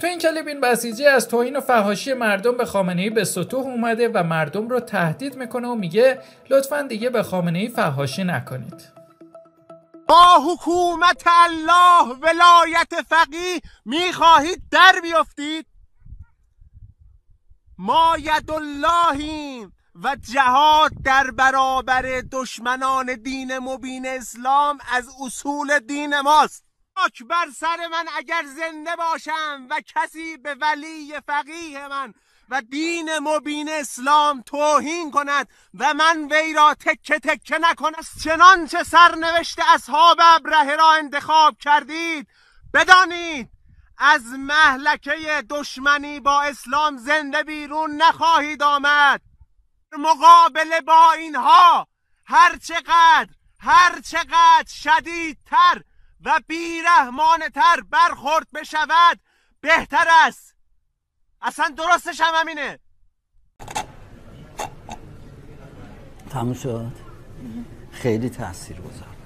تو این کلیب این بسیجی از توهین و فهاشی مردم به خامنه ای به سطوح اومده و مردم رو تهدید میکنه و میگه لطفا دیگه به خامنه ای فهاشی نکنید با حکومت الله ولایت فقی میخواهید در بیافتید ما ید اللهیم و جهاد در برابر دشمنان دین مبین اسلام از اصول دین ماست خاک بر سر من اگر زنده باشم و کسی به ولی فقیه من و دین مبین اسلام توهین کند و من وی را تکه تکه نکند چنانچه سرنوشت اصحاب ابرهه را انتخاب کردید بدانید از محلکه دشمنی با اسلام زنده بیرون نخواهید آمد مقابله با اینها هرچقدر هرچقدر هر چقدر شدیدتر و تر برخورد بشود بهتر است اصلا درستش هم همینه تموم شد خیلی تاثیر گذار